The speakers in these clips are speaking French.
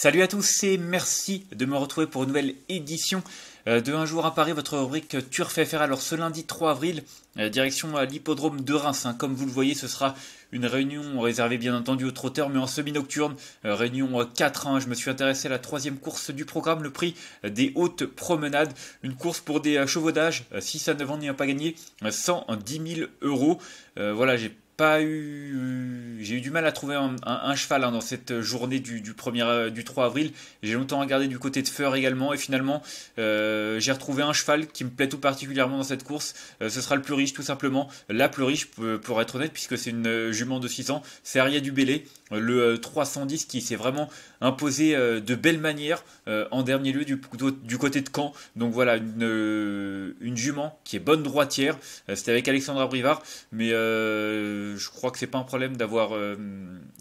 Salut à tous et merci de me retrouver pour une nouvelle édition euh, de Un jour à Paris, votre rubrique Turf FR. Alors ce lundi 3 avril, euh, direction à euh, l'hippodrome de Reims. Hein. Comme vous le voyez, ce sera une réunion réservée bien entendu aux trotteurs, mais en semi-nocturne, réunion 4. Hein. Je me suis intéressé à la troisième course du programme, le prix des hautes promenades. Une course pour des chevaux d'âge, 6 à 9 ans n'ayant pas gagné 110 000 euros. voilà, j'ai pas eu. Euh, j'ai eu du mal à trouver un, cheval hein, dans cette journée du, du, premier, euh, du 3 avril. J'ai longtemps regardé du côté de Feur également. Et finalement, euh, j'ai retrouvé un cheval qui me plaît tout particulièrement dans cette course. ce sera le plus riche, tout simplement. La plus riche, pour être honnête, puisque c'est une jument de 6 ans. C'est Aria du Bélé, le 310 qui s'est vraiment imposé de belle manière en dernier lieu du, côté de Caen. Donc voilà, une, une jument qui est bonne droitière. C'était avec Alexandra Brivard. Mais. Euh, je crois que c'est pas un problème d'avoir, euh,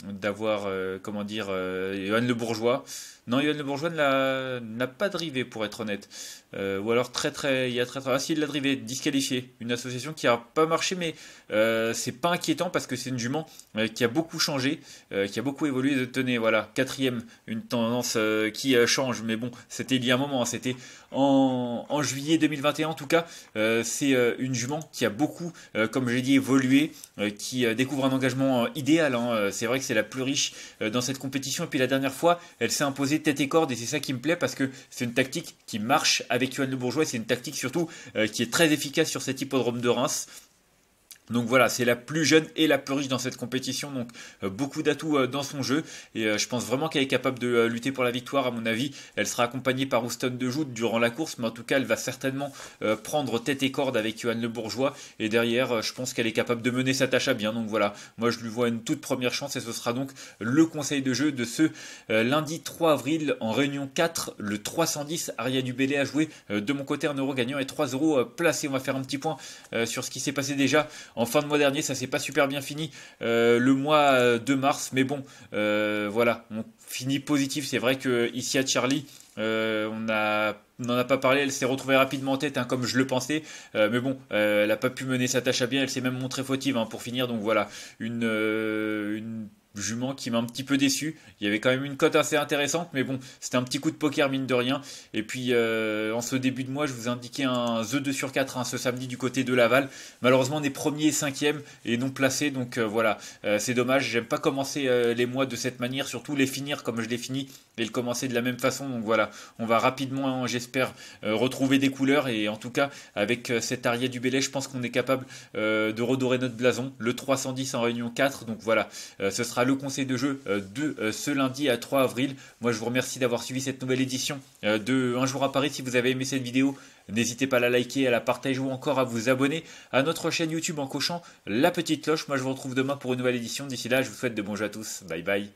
d'avoir, euh, comment dire, euh, Johan Le Bourgeois non, Yann Le Bourgeois n'a pas drivé, pour être honnête. Euh, ou alors, très, très, il y a très, très. Ah, si, il l'a drivé, disqualifié. Une association qui n'a pas marché, mais euh, c'est pas inquiétant parce que c'est une jument euh, qui a beaucoup changé, euh, qui a beaucoup évolué. Tenez, voilà, quatrième, une tendance qui change, mais bon, c'était il y a un moment, hein, c'était en, en, juillet 2021 en tout cas. c'est une jument qui a beaucoup, comme j'ai dit, évolué, qui découvre un engagement idéal. Hein. C'est vrai que c'est la plus riche dans cette compétition. Et puis la dernière fois, elle s'est imposée tête et corde et c'est ça qui me plaît parce que c'est une tactique qui marche avec Johan Le Bourgeois, c'est une tactique surtout euh, qui est très efficace sur cet hippodrome de Reims. Donc voilà, c'est la plus jeune et la plus riche dans cette compétition, donc euh, beaucoup d'atouts euh, dans son jeu. Et euh, je pense vraiment qu'elle est capable de lutter pour la victoire, à mon avis. Elle sera accompagnée par Houston de Joute durant la course, mais en tout cas, elle va certainement prendre tête et corde avec Johan Le Bourgeois. Et derrière, je pense qu'elle est capable de mener sa tâche à bien. Donc voilà, moi je lui vois une toute première chance et ce sera donc le conseil de jeu de ce lundi 3 avril en réunion 4, le 310 du Dubélé a joué de mon côté un euro gagnant et 3 euros placés. On va faire un petit point sur ce qui s'est passé déjà en fin de mois dernier. Ça s'est pas super bien fini euh, le mois euh, de mars, mais bon, euh, voilà, on finit positif. C'est vrai que ici à Charlie, on a n'en a pas parlé, elle s'est retrouvée rapidement en tête, hein, comme je le pensais. mais bon, elle n'a pas pu mener sa tâche à bien, elle s'est même montrée fautive hein, pour finir. Donc voilà, une, jument qui m'a un petit peu déçu. Il y avait quand même une cote assez intéressante, mais bon, c'était un petit coup de poker mine de rien. Et puis euh, en ce début de mois, je vous ai indiquais un The 2 sur 4 hein, ce samedi du côté de Laval. Malheureusement, on premiers premier et cinquième et non placé, donc euh, voilà, euh, c'est dommage. J'aime pas commencer les mois de cette manière, surtout les finir comme je les finis et le commencer de la même façon. Donc voilà, on va rapidement, hein, j'espère, retrouver des couleurs et en tout cas, avec cet arrière du Bélé, je pense qu'on est capable de redorer notre blason. Le 310 en réunion 4, donc voilà, ce sera le conseil de jeu euh, de euh, ce lundi à 3 avril. Moi, je vous remercie d'avoir suivi cette nouvelle édition euh, de Un jour à Paris. Si vous avez aimé cette vidéo, n'hésitez pas à la liker, à la partager ou encore à vous abonner à notre chaîne YouTube en cochant la petite cloche. Moi, je vous retrouve demain pour une nouvelle édition. D'ici là, je vous souhaite de bons jeux à tous. Bye bye.